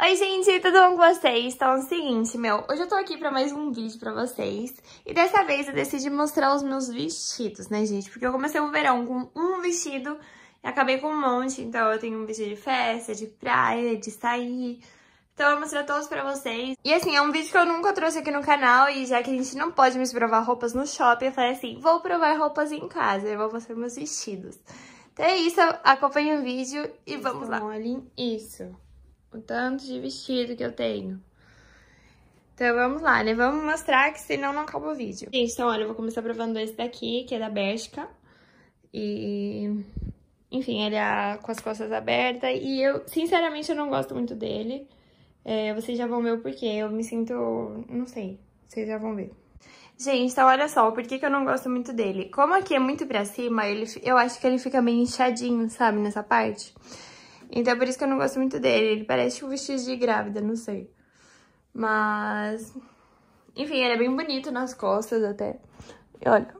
Oi gente, tudo bom com vocês? Então é o seguinte, meu, hoje eu tô aqui pra mais um vídeo pra vocês E dessa vez eu decidi mostrar os meus vestidos, né gente? Porque eu comecei o verão com um vestido e acabei com um monte Então eu tenho um vestido de festa, de praia, de sair Então eu vou mostrar todos pra vocês E assim, é um vídeo que eu nunca trouxe aqui no canal E já que a gente não pode me provar roupas no shopping Eu falei assim, vou provar roupas em casa, eu vou mostrar meus vestidos Então é isso, acompanhe o vídeo e vamos lá Olhem isso o tanto de vestido que eu tenho. Então vamos lá, né? Vamos mostrar que senão não acaba o vídeo. Gente, então olha, eu vou começar provando esse daqui, que é da Bershka. E... Enfim, ele é com as costas abertas. E eu, sinceramente, eu não gosto muito dele. É, vocês já vão ver o porquê. Eu me sinto... não sei. Vocês já vão ver. Gente, então olha só, por que, que eu não gosto muito dele? Como aqui é muito pra cima, ele, eu acho que ele fica meio inchadinho, sabe, nessa parte. Então, por isso que eu não gosto muito dele. Ele parece tipo, um vestido de grávida, não sei. Mas... Enfim, ele é bem bonito nas costas até. E olha.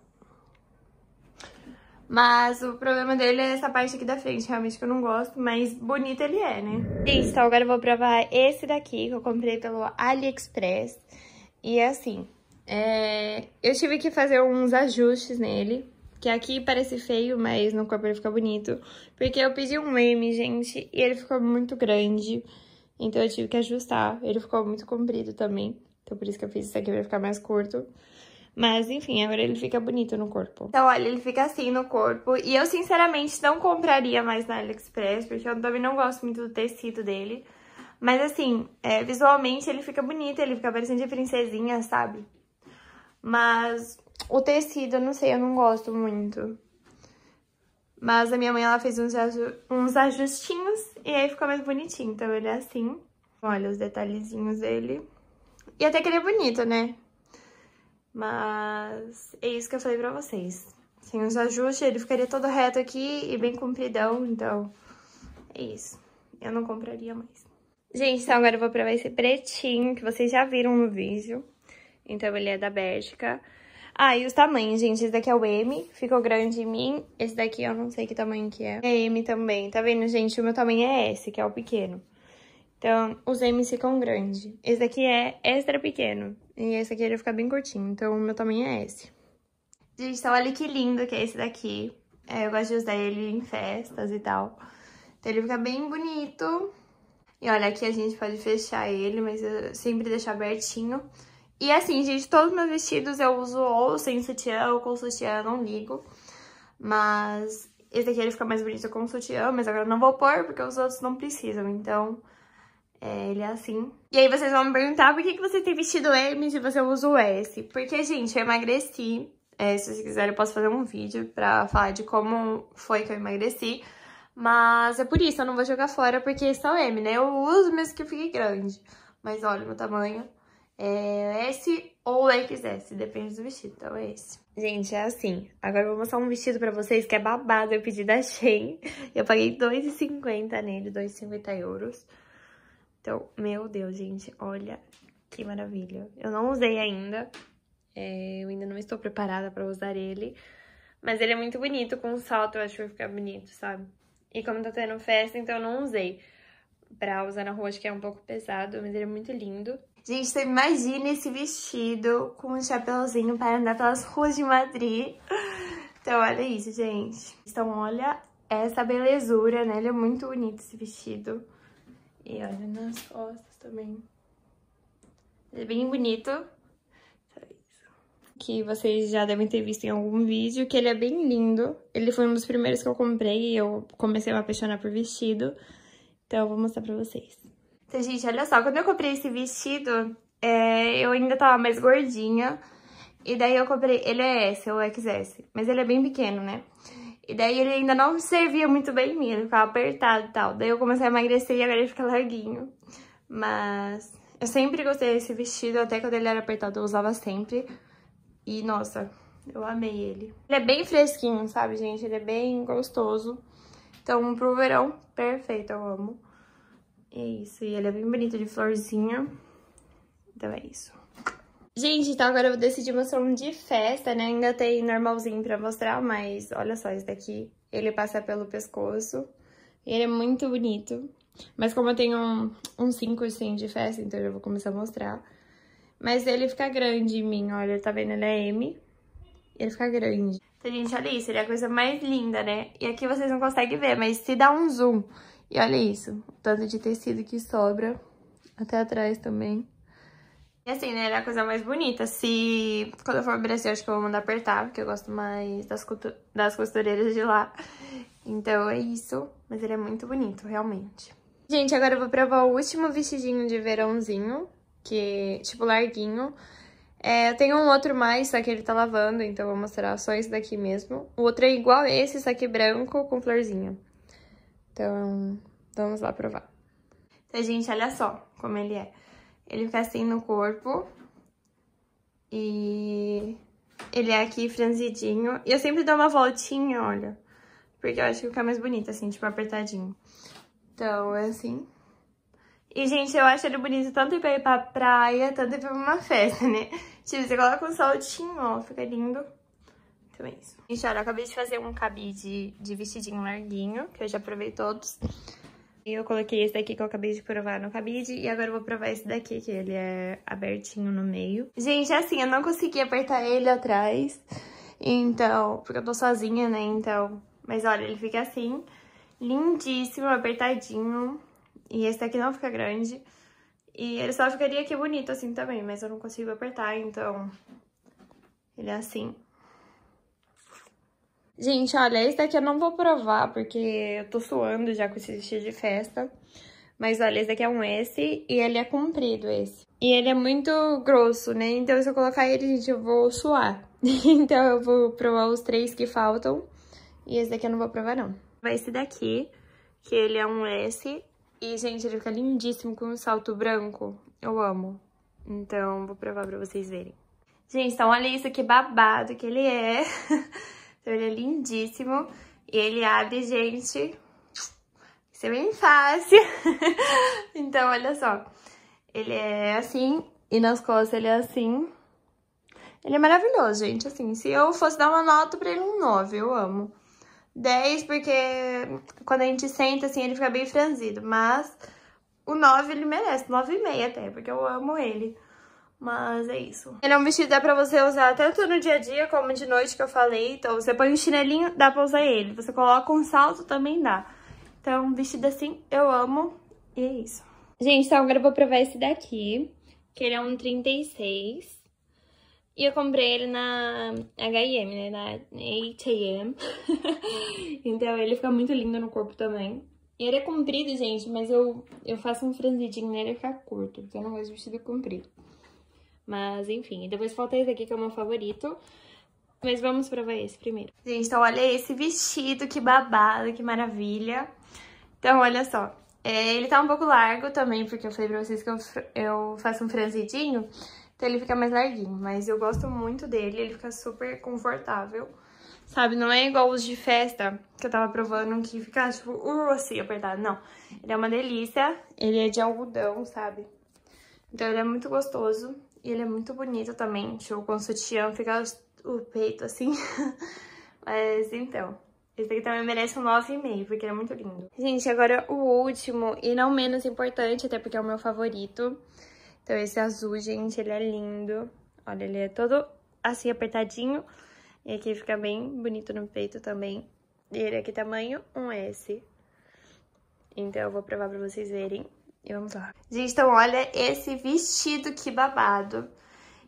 Mas o problema dele é essa parte aqui da frente, realmente que eu não gosto, mas bonito ele é, né? então agora eu vou provar esse daqui, que eu comprei pelo AliExpress. E assim, é... eu tive que fazer uns ajustes nele, que aqui parece feio, mas no corpo ele fica bonito. Porque eu pedi um M, gente, e ele ficou muito grande. Então eu tive que ajustar. Ele ficou muito comprido também. Então por isso que eu fiz isso aqui pra ficar mais curto. Mas, enfim, agora ele fica bonito no corpo. Então, olha, ele fica assim no corpo. E eu, sinceramente, não compraria mais na AliExpress, porque eu também não gosto muito do tecido dele. Mas, assim, é, visualmente ele fica bonito, ele fica parecendo de princesinha, sabe? Mas o tecido, eu não sei, eu não gosto muito. Mas a minha mãe, ela fez uns, uns ajustinhos e aí ficou mais bonitinho. Então ele é assim. Olha os detalhezinhos dele. E até que ele é bonito, né? Mas é isso que eu falei pra vocês. Sem os ajustes, ele ficaria todo reto aqui e bem compridão, então é isso. Eu não compraria mais. Gente, então agora eu vou provar esse pretinho que vocês já viram no vídeo. Então ele é da Bélgica. Ah, e os tamanhos, gente. Esse daqui é o M, ficou grande em mim. Esse daqui eu não sei que tamanho que é. É M também. Tá vendo, gente? O meu tamanho é S, que é o pequeno. Então, os M's ficam grandes. Esse daqui é extra pequeno. E esse aqui ele fica bem curtinho. Então, o meu tamanho é S. Gente, então olha que lindo que é esse daqui. É, eu gosto de usar ele em festas e tal. Então, ele fica bem bonito. E olha, aqui a gente pode fechar ele, mas eu sempre deixo abertinho. E assim, gente, todos meus vestidos eu uso ou sem sutiã ou com sutiã, não ligo. Mas esse daqui ele fica mais bonito com sutiã, mas agora eu não vou pôr porque os outros não precisam, então é, ele é assim. E aí vocês vão me perguntar por que, que você tem vestido M se você usa o S. Porque, gente, eu emagreci. É, se vocês quiserem, eu posso fazer um vídeo pra falar de como foi que eu emagreci. Mas é por isso, eu não vou jogar fora, porque é M, né? Eu uso mesmo que eu fique grande. Mas olha o meu tamanho. É esse ou XS, é depende do vestido, então é esse. Gente, é assim. Agora eu vou mostrar um vestido pra vocês que é babado. Eu pedi da Shein. Eu paguei 2,50 nele, 2,50 euros. Então, meu Deus, gente, olha que maravilha. Eu não usei ainda. É, eu ainda não estou preparada pra usar ele. Mas ele é muito bonito. Com um salto eu acho que vai ficar bonito, sabe? E como tá tendo festa, então eu não usei. Pra usar na rua acho que é um pouco pesado, mas ele é muito lindo. Gente, você imagina esse vestido com um chapéuzinho para andar pelas ruas de Madrid. Então, olha isso, gente. Então, olha essa belezura, né? Ele é muito bonito esse vestido. E olha nas costas também. Ele é bem bonito. Que vocês já devem ter visto em algum vídeo, que ele é bem lindo. Ele foi um dos primeiros que eu comprei e eu comecei a me apaixonar por vestido. Então, eu vou mostrar pra vocês. Então, gente, olha só, quando eu comprei esse vestido, é, eu ainda tava mais gordinha. E daí eu comprei, ele é S ou XS, mas ele é bem pequeno, né? E daí ele ainda não servia muito bem em mim, ele ficava apertado e tal. Daí eu comecei a emagrecer e agora ele fica larguinho. Mas eu sempre gostei desse vestido, até quando ele era apertado eu usava sempre. E, nossa, eu amei ele. Ele é bem fresquinho, sabe, gente? Ele é bem gostoso. Então, pro verão, perfeito, eu amo. É isso, e ele é bem bonito de florzinha. Então é isso. Gente, então agora eu vou decidir um de festa, né? Ainda tem normalzinho pra mostrar, mas olha só esse daqui. Ele passa pelo pescoço. Ele é muito bonito. Mas como eu tenho um, um 5 assim de festa, então eu já vou começar a mostrar. Mas ele fica grande em mim, olha, tá vendo? Ele é M. Ele fica grande. Então, gente, olha isso, ele é a coisa mais linda, né? E aqui vocês não conseguem ver, mas se dá um zoom e olha isso, o tanto de tecido que sobra, até atrás também. E assim, né, era é a coisa mais bonita. Se quando eu for Brasil, acho que eu vou mandar apertar, porque eu gosto mais das, das costureiras de lá. Então é isso, mas ele é muito bonito, realmente. Gente, agora eu vou provar o último vestidinho de verãozinho, que tipo larguinho. É, eu tenho um outro mais, só que ele tá lavando, então vou mostrar só esse daqui mesmo. O outro é igual esse, só que branco com florzinha. Então, vamos lá provar. Então, gente, olha só como ele é. Ele fica assim no corpo. E ele é aqui franzidinho. E eu sempre dou uma voltinha, olha. Porque eu acho que fica mais bonito, assim, tipo, apertadinho. Então, é assim. E, gente, eu acho ele bonito tanto pra ir pra praia, tanto pra uma festa, né? Tipo, você coloca um saltinho, ó, fica lindo. Então é isso. Gente, olha, eu acabei de fazer um cabide de vestidinho larguinho, que eu já provei todos. E eu coloquei esse daqui que eu acabei de provar no cabide. E agora eu vou provar esse daqui, que ele é abertinho no meio. Gente, é assim, eu não consegui apertar ele atrás. Então, porque eu tô sozinha, né? Então... Mas olha, ele fica assim, lindíssimo, apertadinho. E esse daqui não fica grande. E ele só ficaria aqui bonito assim também, mas eu não consigo apertar, então... Ele é assim. Gente, olha, esse daqui eu não vou provar, porque eu tô suando já com esse vestido de festa. Mas olha, esse daqui é um S e ele é comprido, esse. E ele é muito grosso, né? Então, se eu colocar ele, gente, eu vou suar. então, eu vou provar os três que faltam. E esse daqui eu não vou provar, não. Vai esse daqui, que ele é um S. E, gente, ele fica lindíssimo com um salto branco. Eu amo. Então, vou provar pra vocês verem. Gente, então olha isso que babado que ele é. Então ele é lindíssimo e ele abre, gente, isso é bem fácil. então, olha só, ele é assim e nas costas ele é assim. Ele é maravilhoso, gente, assim, se eu fosse dar uma nota pra ele, um 9, eu amo. 10, porque quando a gente senta, assim, ele fica bem franzido, mas o 9 ele merece, 9,5 até, porque eu amo ele. Mas é isso. Ele é um vestido que dá pra você usar tanto no dia a dia como de noite, que eu falei. Então você põe um chinelinho, dá pra usar ele. Você coloca um salto, também dá. Então um vestido assim eu amo e é isso. Gente, então agora eu vou provar esse daqui, que ele é um 36. E eu comprei ele na H&M, né, na H&M. então ele fica muito lindo no corpo também. E ele é comprido, gente, mas eu, eu faço um franzidinho nele e fica curto, porque eu não gosto de vestido comprido. Mas, enfim, depois falta esse aqui que é o meu favorito. Mas vamos provar esse primeiro. Gente, então olha esse vestido, que babado, que maravilha. Então, olha só. É, ele tá um pouco largo também, porque eu falei pra vocês que eu, eu faço um franzidinho. Então ele fica mais larguinho, mas eu gosto muito dele, ele fica super confortável. Sabe, não é igual os de festa que eu tava provando que fica, tipo, uh, assim, apertado. Não, ele é uma delícia, ele é de algodão, sabe? Então ele é muito gostoso. E ele é muito bonito também, tipo, com sutiã, fica o peito assim. Mas, então... Esse aqui também merece um 9,5, porque ele é muito lindo. Gente, agora o último, e não menos importante, até porque é o meu favorito. Então esse azul, gente, ele é lindo. Olha, ele é todo assim, apertadinho. E aqui fica bem bonito no peito também. E ele aqui é tamanho 1S. Então eu vou provar pra vocês verem. E vamos lá. Gente, então olha esse vestido que babado.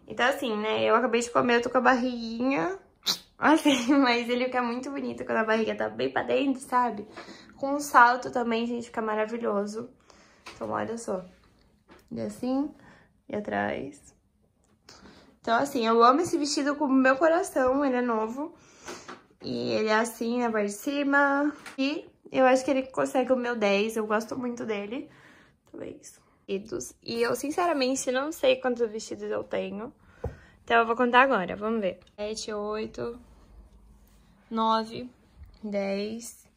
Então assim, né, eu acabei de comer, eu tô com a barriguinha, assim, mas ele fica muito bonito quando a barriga tá bem pra dentro, sabe? Com um salto também, gente, fica maravilhoso. Então olha só. E assim, e atrás. Então assim, eu amo esse vestido com o meu coração, ele é novo. E ele é assim na né, parte de cima. E eu acho que ele consegue o meu 10, eu gosto muito dele talvez. Então é e eu, sinceramente, não sei quantos vestidos eu tenho. Então eu vou contar agora, vamos ver. 7, 8, 9, 10,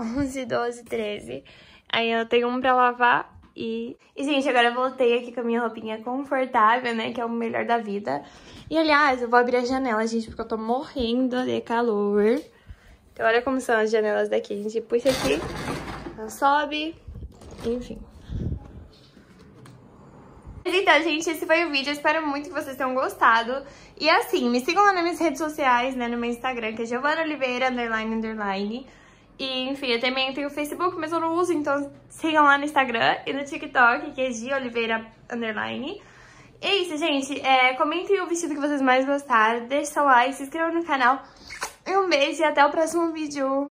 11, 12, 13. Aí eu tenho um pra lavar e... E, gente, agora eu voltei aqui com a minha roupinha confortável, né? Que é o melhor da vida. E, aliás, eu vou abrir a janela, gente, porque eu tô morrendo de calor. Então olha como são as janelas daqui, A gente. Puxa aqui, sobe, enfim então, gente, esse foi o vídeo. Eu espero muito que vocês tenham gostado. E assim, me sigam lá nas minhas redes sociais, né? No meu Instagram, que é Giovanna Oliveira, underline, underline. E, enfim, eu também tenho o Facebook, mas eu não uso, então sigam lá no Instagram e no TikTok, que é Gi Oliveira, underline. E é isso, gente. É, comentem o vestido que vocês mais gostaram, deixem seu like, se inscrevam no canal. Um beijo e até o próximo vídeo.